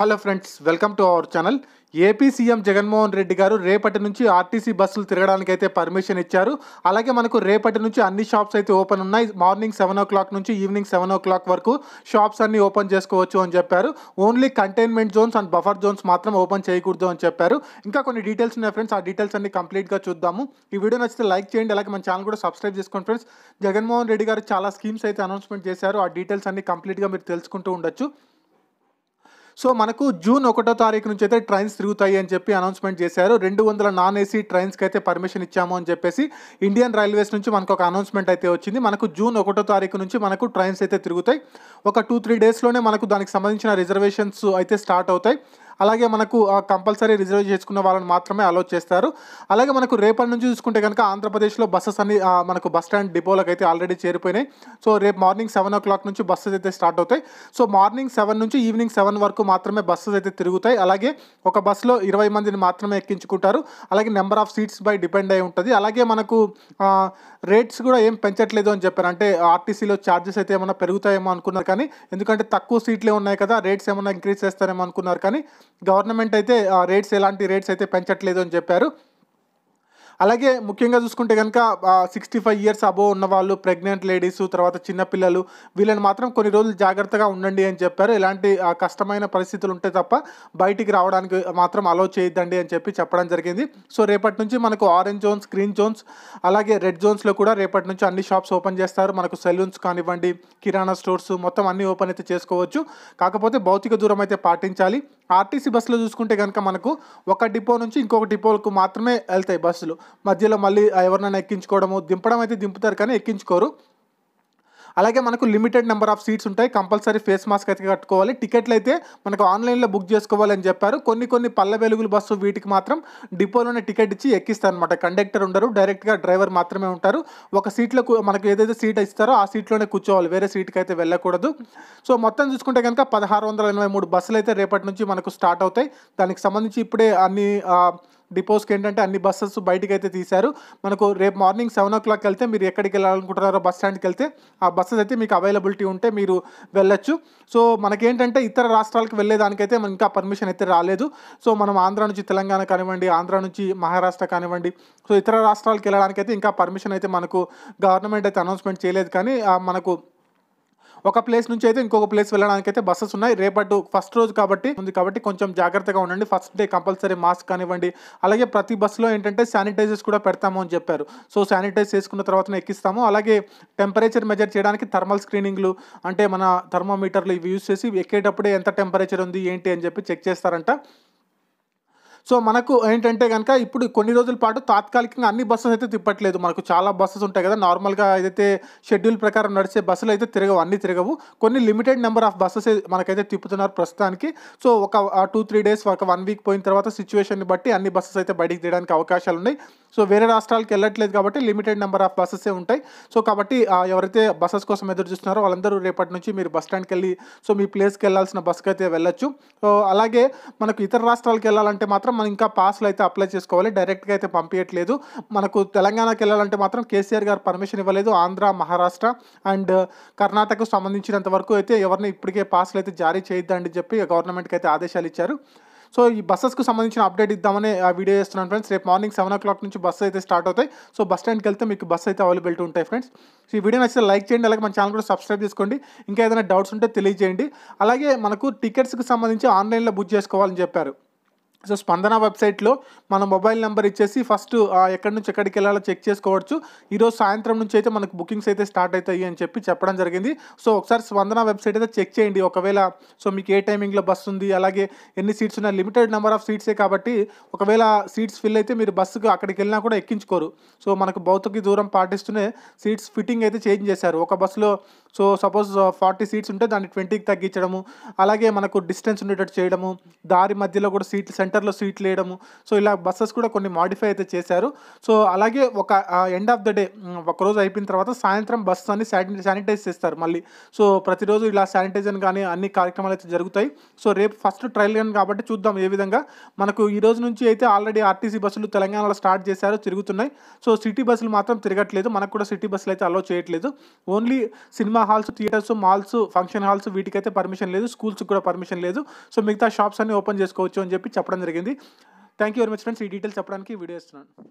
hello friends welcome to our channel AP CM Jaganmohan Reddy గారు రేపటి నుంచి ఆర్టీసీ బస్సులు తిరగడానికి అయితే పర్మిషన్ ఇచ్చారు అలాగే మనకు రేపటి నుంచి అన్ని షాప్స్ అయితే ఓపెన్ ఉన్నాయి మార్నింగ్ సెవెన్ ఓ క్లాక్ నుంచి ఈవినింగ్ సెవెన్ ఓ క్లాక్ వరకు షాప్స్ అన్ని ఓపెన్ చేసుకోవచ్చు అని చెప్పారు only containment zones and buffer zones మాత్రం ఓపెన్ చేయకూడదు అని చెప్పారు ఇంకా కొన్ని డీటెయిల్స్ ఉన్నాయి ఫ్రెండ్స్ ఆ డీటెయిల్స్ అన్ని కంప్లీట్గా చూద్దాము ఈ వీడియో నచ్చితే లైక్ చేయండి అలాగే మన ఛానల్ కూడా సబ్స్క్రైబ్ చేసుకోండి ఫ్రెండ్స్ జగన్మోహన్ రెడ్డి గారు చాలా స్కీమ్స్ అయితే అనౌన్స్మెంట్ చేశారు ఆ డీటెయిల్స్ అన్ని కంప్లీట్గా మీరు తెలుసుకుంటూ ఉండొచ్చు సో మనకు జూన్ ఒకటో తారీఖు నుంచి అయితే ట్రైన్స్ తిరుగుతాయి అని చెప్పి అనౌన్స్మెంట్ చేశారు రెండు వందల నాన్ ఏసీ ట్రైన్స్కి అయితే పర్మిషన్ ఇచ్చాము అని చెప్పేసి ఇండియన్ రైల్వేస్ నుంచి మనకు ఒక అనౌన్స్మెంట్ అయితే వచ్చింది మనకు జూన్ ఒకటో తారీఖు నుంచి మనకు ట్రైన్స్ అయితే తిరుగుతాయి ఒక టూ త్రీ డేస్లోనే మనకు దానికి సంబంధించిన రిజర్వేషన్స్ అయితే స్టార్ట్ అవుతాయి అలాగే మనకు కంపల్సరీ రిజర్వ్ చేసుకున్న వాళ్ళని మాత్రమే అలో చేస్తారు అలాగే మనకు రేపటి నుంచి చూసుకుంటే కనుక ఆంధ్రప్రదేశ్లో బస్సెస్ అన్ని మనకు బస్ స్టాండ్ డిపోలకు అయితే ఆల్రెడీ చేరిపోయినాయి సో రేపు మార్నింగ్ సెవెన్ ఓ క్లాక్ నుంచి బస్సెస్ అయితే స్టార్ట్ అవుతాయి సో మార్నింగ్ సెవెన్ నుంచి ఈవినింగ్ సెవెన్ వరకు మాత్రమే బస్సెస్ అయితే తిరుగుతాయి అలాగే ఒక బస్సులో ఇరవై మందిని మాత్రమే ఎక్కించుకుంటారు అలాగే number of seats by depend అయి ఉంటుంది అలాగే మనకు రేట్స్ కూడా ఏం పెంచట్లేదు అని చెప్పారు అంటే ఆర్టీసీలో ఛార్జెస్ అయితే ఏమైనా పెరుగుతాయేమో అనుకున్నారు కానీ ఎందుకంటే తక్కువ సీట్లే ఉన్నాయి కదా రేట్స్ ఏమైనా ఇంక్రీజ్ చేస్తారేమో అనుకున్నారు కానీ గవర్నమెంట్ అయితే రేట్స్ ఎలాంటి రేట్స్ అయితే పెంచట్లేదు అని చెప్పారు అలాగే ముఖ్యంగా చూసుకుంటే కనుక సిక్స్టీ ఫైవ్ ఇయర్స్ అబోవ్ ఉన్న వాళ్ళు ప్రెగ్నెంట్ లేడీస్ తర్వాత చిన్నపిల్లలు వీళ్ళని మాత్రం కొన్ని రోజులు జాగ్రత్తగా ఉండండి అని చెప్పారు ఎలాంటి కష్టమైన పరిస్థితులు ఉంటే తప్ప బయటికి రావడానికి మాత్రం అలో చేయొద్దండి అని చెప్పి చెప్పడం జరిగింది సో రేపటి నుంచి మనకు ఆరెంజ్ జోన్స్ గ్రీన్ జోన్స్ అలాగే రెడ్ జోన్స్లో కూడా రేపటి నుంచి అన్ని షాప్స్ ఓపెన్ చేస్తారు మనకు సెలూన్స్ కానివ్వండి కిరాణా స్టోర్స్ మొత్తం అన్నీ ఓపెన్ అయితే చేసుకోవచ్చు కాకపోతే భౌతిక దూరం అయితే పాటించాలి ఆర్టీసీ బస్సులో చూసుకుంటే కనుక మనకు ఒక డిపో నుంచి ఇంకొక డిపోలకు మాత్రమే వెళ్తాయి బస్సులు మధ్యలో మళ్ళీ ఎవరినైనా ఎక్కించుకోవడము దింపడం అయితే దింపుతారు కానీ ఎక్కించుకోరు అలాగే మనకు లిమిటెడ్ నెంబర్ ఆఫ్ సీట్స్ ఉంటాయి కంపల్సరీ ఫేస్ మాస్క్ అయితే కట్టుకోవాలి టికెట్లు అయితే మనకు ఆన్లైన్లో బుక్ చేసుకోవాలని చెప్పారు కొన్ని కొన్ని పల్లె వెలుగులు బస్సు వీటికి మాత్రం డిపోలోనే టికెట్ ఇచ్చి ఎక్కిస్తారు అనమాట కండక్టర్ ఉండరు డైరెక్ట్గా డ్రైవర్ మాత్రమే ఉంటారు ఒక సీట్లో మనకు ఏదైతే సీట్ ఇస్తారో ఆ సీట్లోనే కూర్చోవాలి వేరే సీట్కి అయితే వెళ్ళకూడదు సో మొత్తం చూసుకుంటే కనుక పదహారు వందల ఎనభై మూడు బస్సులు అయితే రేపటి నుంచి మనకు స్టార్ట్ అవుతాయి దానికి సంబంధించి ఇప్పుడే అన్ని డిపోస్కి ఏంటంటే అన్ని బస్సెస్ బయటకు అయితే తీశారు మనకు రేపు మార్నింగ్ సెవెన్ ఓ క్లాక్ వెళ్తే మీరు ఎక్కడికి వెళ్ళాలనుకుంటున్నారో బస్ స్టాండ్కి వెళ్తే ఆ బస్సెస్ అయితే మీకు అవైలబిలిటీ ఉంటే మీరు వెళ్ళొచ్చు సో మనకేంటంటే ఇతర రాష్ట్రాలకు వెళ్ళేదానికైతే మనం ఇంకా పర్మిషన్ అయితే రాలేదు సో మనం ఆంధ్ర నుంచి తెలంగాణ కానివ్వండి ఆంధ్ర నుంచి మహారాష్ట్ర కానివ్వండి సో ఇతర రాష్ట్రాలకు వెళ్ళడానికైతే ఇంకా పర్మిషన్ అయితే మనకు గవర్నమెంట్ అయితే అనౌన్స్మెంట్ చేయలేదు కానీ మనకు ఒక ప్లేస్ నుంచి అయితే ఇంకొక ప్లేస్ వెళ్ళడానికి అయితే బస్సెస్ ఉన్నాయి రేపటి ఫస్ట్ రోజు కాబట్టి ఉంది కాబట్టి కొంచెం జాగ్రత్తగా ఉండండి ఫస్ట్ డే కంపల్సరీ మాస్క్ కానివ్వండి అలాగే ప్రతి బస్సులో ఏంటంటే శానిటైజర్స్ కూడా పెడతాము అని చెప్పారు సో శానిటైజ్ చేసుకున్న తర్వాత ఎక్కిస్తాము అలాగే టెంపరేచర్ మెజర్ చేయడానికి థర్మల్ స్క్రీనింగ్లు అంటే మన థర్మోమీటర్లు ఇవి యూస్ చేసి ఎక్కేటప్పుడే ఎంత టెంపరేచర్ ఉంది ఏంటి అని చెప్పి చెక్ చేస్తారంట సో మనకు ఏంటంటే కనుక ఇప్పుడు కొన్ని రోజుల పాటు తాత్కాలికంగా అన్ని బస్సెస్ అయితే తిప్పట్లేదు మనకు చాలా బస్సెస్ ఉంటాయి కదా నార్మల్గా ఏదైతే షెడ్యూల్ ప్రకారం నడిచే బస్సులు అయితే తిరగవు అన్ని తిరగవు కొన్ని లిమిటెడ్ నెంబర్ ఆఫ్ బస్సెస్ మనకైతే తిప్పుతున్నారు ప్రస్తుతానికి సో ఒక టూ త్రీ డేస్ ఒక వన్ వీక్ పోయిన తర్వాత సిచ్యువేషన్ని బట్టి అన్ని బస్సెస్ అయితే బయటికి తీయడానికి అవకాశాలు ఉన్నాయి సో వేరే రాష్ట్రాలకు వెళ్ళట్లేదు కాబట్టి లిమిటెడ్ నెంబర్ ఆఫ్ బస్సెసే ఉంటాయి సో కాబట్టి ఎవరైతే బస్సెస్ కోసం ఎదురు చూస్తున్నారో వాళ్ళందరూ రేపటి నుంచి మీరు బస్ స్టాండ్కి వెళ్ళి సో మీ ప్లేస్కి వెళ్ళాల్సిన బస్కి అయితే వెళ్ళొచ్చు సో అలాగే మనకు ఇతర రాష్ట్రాలకు వెళ్ళాలంటే మాత్రం మనం ఇంకా పాస్లు అయితే అప్లై చేసుకోవాలి డైరెక్ట్గా అయితే పంపించట్లేదు మనకు తెలంగాణకి వెళ్ళాలంటే మాత్రం కేసీఆర్ గారు పర్మిషన్ ఇవ్వలేదు ఆంధ్ర మహారాష్ట్ర అండ్ కర్ణాటకకు సంబంధించినంత వరకు అయితే ఎవరిని ఇప్పటికే పాస్లు అయితే జారీ అని చెప్పి గవర్నమెంట్కి అయితే ఆదేశాలు ఇచ్చారు సో ఈ బస్సెస్కు సంబంధించిన అప్డేట్ ఇద్దామని ఆ వీడియో చేస్తున్నాను ఫ్రెండ్స్ రేపు మార్నింగ్ సెవెన్ ఓ క్లాక్ నుంచి బస్సు అయితే స్టార్ట్ అవుతాయి సో బస్ స్టాండ్కి వెళ్తే మీకు బస్ అయితే అవైలబిలిటీ ఉంటాయి ఫ్రెండ్స్ సో ఈ వీడియో నచ్చితే లైక్ చేయండి అలాగే మన ఛానల్ కూడా సబ్స్క్రైబ్ చేసుకోండి ఇంకా ఏదైనా డౌట్స్ ఉంటే తెలియజేయండి అలాగే మనకు టికెట్స్కి సంబంధించి ఆన్లైన్లో బుక్ చేసుకోవాలని చెప్పారు సో స్పందన వెబ్సైట్లో మన మొబైల్ నెంబర్ ఇచ్చేసి ఫస్ట్ ఎక్కడి నుంచి ఎక్కడికి వెళ్ళాలో చెక్ చేసుకోవచ్చు ఈరోజు సాయంత్రం నుంచి అయితే మనకు బుకింగ్స్ అయితే స్టార్ట్ అవుతాయి అని చెప్పి చెప్పడం జరిగింది సో ఒకసారి స్పందన వెబ్సైట్ అయితే చెక్ చేయండి ఒకవేళ సో మీకు ఏ టైమింగ్లో బస్ ఉంది అలాగే ఎన్ని సీట్స్ ఉన్నాయి లిమిటెడ్ నెంబర్ ఆఫ్ సీట్సే కాబట్టి ఒకవేళ సీట్స్ ఫిల్ అయితే మీరు బస్సుకు అక్కడికి వెళ్ళినా కూడా ఎక్కించుకోరు సో మనకు భౌతిక దూరం పాటిస్తూనే సీట్స్ ఫిట్టింగ్ అయితే చేంజ్ చేశారు ఒక బస్సులో సో సపోజ్ ఫార్టీ సీట్స్ ఉంటే దాన్ని ట్వంటీకి తగ్గించడము అలాగే మనకు డిస్టెన్స్ ఉండేటట్టు చేయడము దారి మధ్యలో కూడా సీట్లు సెంటర్లో సీట్లు వేయడము సో ఇలా బస్సెస్ కూడా కొన్ని మాడిఫై అయితే చేశారు సో అలాగే ఒక ఎండ్ ఆఫ్ ద డే ఒక రోజు అయిపోయిన తర్వాత సాయంత్రం బస్సు అన్ని శానిటైజ్ చేస్తారు మళ్ళీ సో ప్రతిరోజు ఇలా శానిటైజర్ కానీ అన్ని కార్యక్రమాలు అయితే జరుగుతాయి సో రేపు ఫస్ట్ ట్రయల్ రన్ కాబట్టి చూద్దాం ఏ విధంగా మనకు ఈ రోజు నుంచి అయితే ఆల్రెడీ ఆర్టీసీ బస్సులు తెలంగాణలో స్టార్ట్ చేశారు తిరుగుతున్నాయి సో సిటీ బస్సులు మాత్రం తిరగట్లేదు మనకు కూడా సిటీ బస్సులు అయితే అలో చేయట్లేదు only cinema cinema halls theatres malls function halls వీటికైతే పర్మిషన్ లేదు స్కూల్స్ కూడా పర్మిషన్ లేదు సో మిగతా షాప్స్ అన్ని ఓపెన్ చేసుకోవచ్చు అని చెప్పి చెప్పడం జరిగింది thank you very much friends ఈ డీటెయిల్స్ చెప్పడానికి వీడియో ఇస్తున్నాను